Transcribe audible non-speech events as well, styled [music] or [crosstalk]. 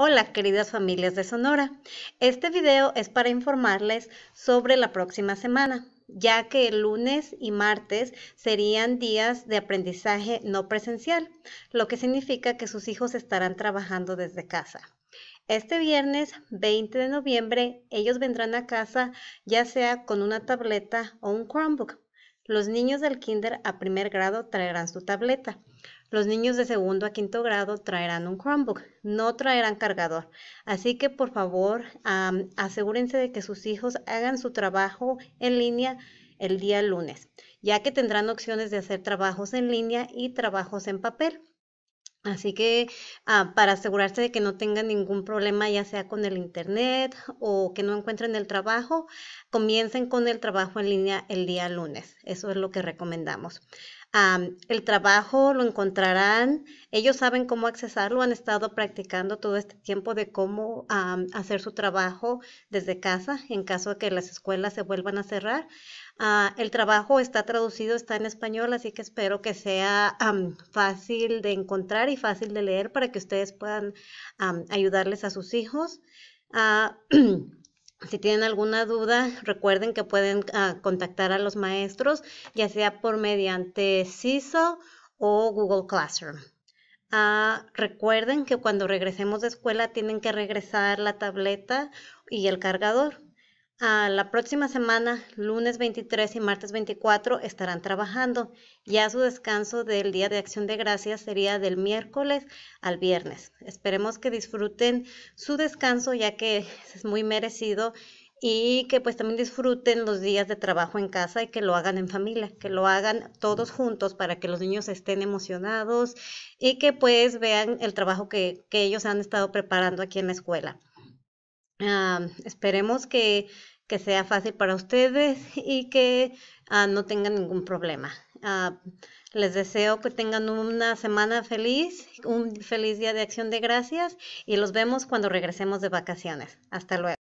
Hola queridas familias de Sonora, este video es para informarles sobre la próxima semana, ya que el lunes y martes serían días de aprendizaje no presencial, lo que significa que sus hijos estarán trabajando desde casa. Este viernes 20 de noviembre ellos vendrán a casa ya sea con una tableta o un Chromebook los niños del kinder a primer grado traerán su tableta. Los niños de segundo a quinto grado traerán un Chromebook, no traerán cargador. Así que por favor asegúrense de que sus hijos hagan su trabajo en línea el día lunes, ya que tendrán opciones de hacer trabajos en línea y trabajos en papel. Así que ah, para asegurarse de que no tengan ningún problema, ya sea con el Internet o que no encuentren el trabajo, comiencen con el trabajo en línea el día lunes. Eso es lo que recomendamos el trabajo lo encontrarán, ellos saben cómo accesarlo, han estado practicando todo este tiempo de cómo hacer su trabajo desde casa en caso de que las escuelas se vuelvan a cerrar. Ah, el trabajo está traducido, está en español, así que espero que sea fácil de encontrar y fácil de leer para que ustedes puedan ayudarles a sus hijos. Ah, [clears throat] Si tienen alguna duda, recuerden que pueden ah, contactar a los maestros, ya sea por mediante CISO o Google Classroom. Ah, recuerden que cuando regresemos de escuela tienen que regresar la tableta y el cargador a ah, la próxima semana, lunes 23 y martes 24, estarán trabajando. Ya su descanso del Día de Acción de Gracias sería del miércoles al viernes. Esperemos que disfruten su descanso ya que es muy merecido y que pues también disfruten los días de trabajo en casa y que lo hagan en familia, que lo hagan todos juntos para que los niños estén emocionados y que pues vean el trabajo que ellos han estado preparando aquí en la escuela. Ah, esperemos que, sea fácil para ustedes y que ah, no tengan ningún problema. Ah, les deseo que tengan una semana feliz, un feliz día de acción de gracias y los vemos cuando regresemos de vacaciones. Hasta luego.